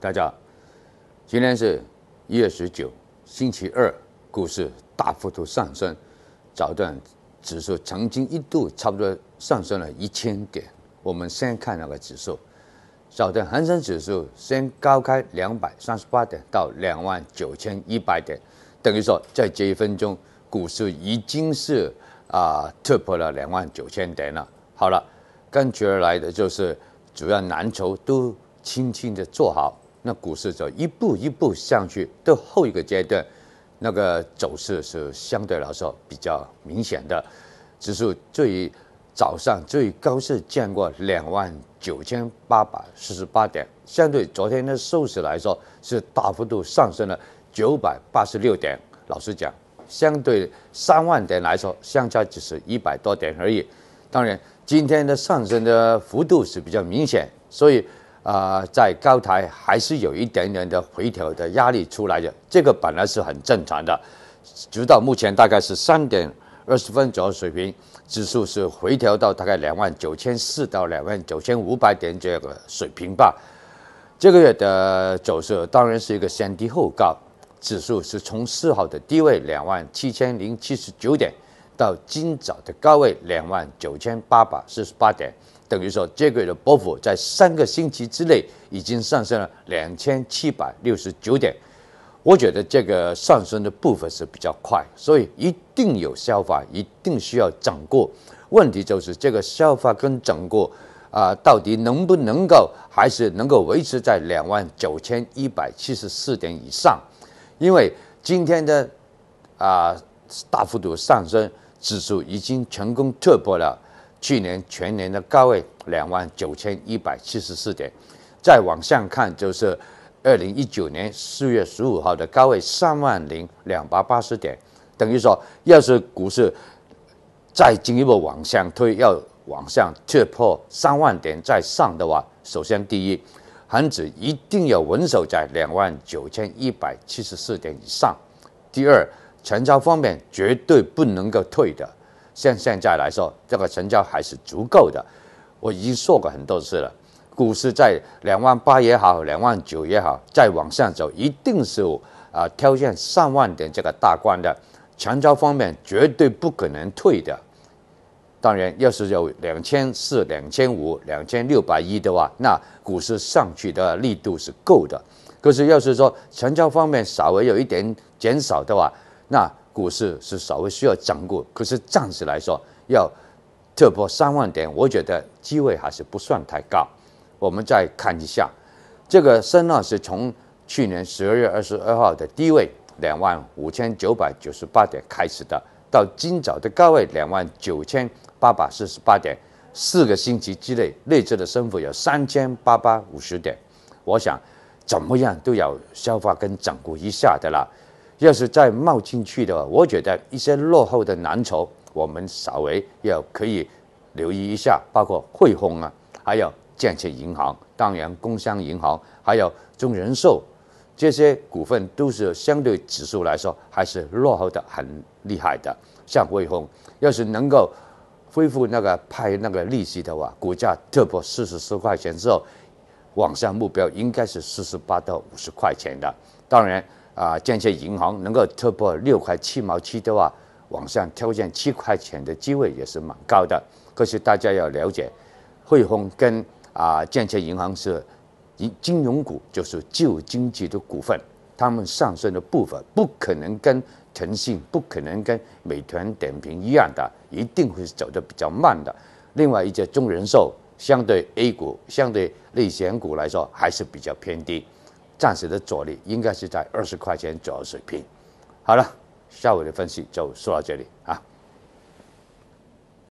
大家好，今天是一月十九，星期二，股市大幅度上升，早段指数曾经一度差不多上升了一千点。我们先看那个指数，早段恒生指数先高开两百三十八点到两万九千一百点，等于说在这一分钟，股市已经是啊突破了两万九千点了。好了，跟据而来的就是主要蓝筹都轻轻的做好。那股市就一步一步上去，到后一个阶段，那个走势是相对来说比较明显的。指数最早上最高是见过两万九千八百四十八点，相对昨天的收市来说是大幅度上升了九百八十六点。老实讲，相对三万点来说，相差只是一百多点而已。当然，今天的上升的幅度是比较明显，所以。啊，在高台还是有一点点的回调的压力出来的，这个本来是很正常的。直到目前大概是三点二十分左右水平，指数是回调到大概两万九千四到两万九千五百点这个水平吧。这个月的走势当然是一个先低后高，指数是从四号的低位两万七千零七十九点。到今早的高位两万九千八百四十八点，等于说这个的波幅在三个星期之内已经上升了两千七百六十九点。我觉得这个上升的部分是比较快，所以一定有消化，一定需要整固。问题就是这个消化跟整固啊，到底能不能够还是能够维持在两万九千一百七十四点以上？因为今天的啊大幅度上升。指数已经成功突破了去年全年的高位两万九千一百七十四点，再往上看就是二零一九年四月十五号的高位三万零两百八十点，等于说，要是股市再进一步往上推，要往上突破三万点再上的话，首先第一，恒指一定要稳守在两万九千一百七十四点以上，第二。成交方面绝对不能够退的，像现在来说，这个成交还是足够的。我已经说过很多次了，股市在两万八也好，两万九也好，再往上走，一定是啊挑战上万点这个大关的。成交方面绝对不可能退的。当然，要是有两千四、两千五、两千六百亿的话，那股市上去的力度是够的。可是，要是说成交方面稍微有一点减少的话，那股市是稍微需要整固，可是暂时来说要突破三万点，我觉得机会还是不算太高。我们再看一下，这个深二是从去年十二月二十二号的低位两万五千九百九十八点开始的，到今早的高位两万九千八百四十八点，四个星期之内内置的升幅有三千八百五十点，我想怎么样都要消化跟整固一下的了。要是再冒进去的话，我觉得一些落后的蓝筹，我们稍微要可以留意一下，包括汇丰啊，还有建设银行，当然工商银行，还有中人寿，这些股份都是相对指数来说还是落后的很厉害的。像汇丰，要是能够恢复那个派那个利息的话，股价突破四十四块钱之后，往上目标应该是四十八到五十块钱的。当然。啊，建设银行能够突破六块七毛七的话，往上挑战七块钱的机会也是蛮高的。可是大家要了解，汇丰跟啊建设银行是银金融股，就是旧经济的股份，它们上升的部分不可能跟腾讯、不可能跟美团点评一样的，一定会走得比较慢的。另外一些中人寿，相对 A 股、相对内险股来说，还是比较偏低。暂时的阻力应该是在二十块钱左右水平。好了，下午的分析就说到这里啊。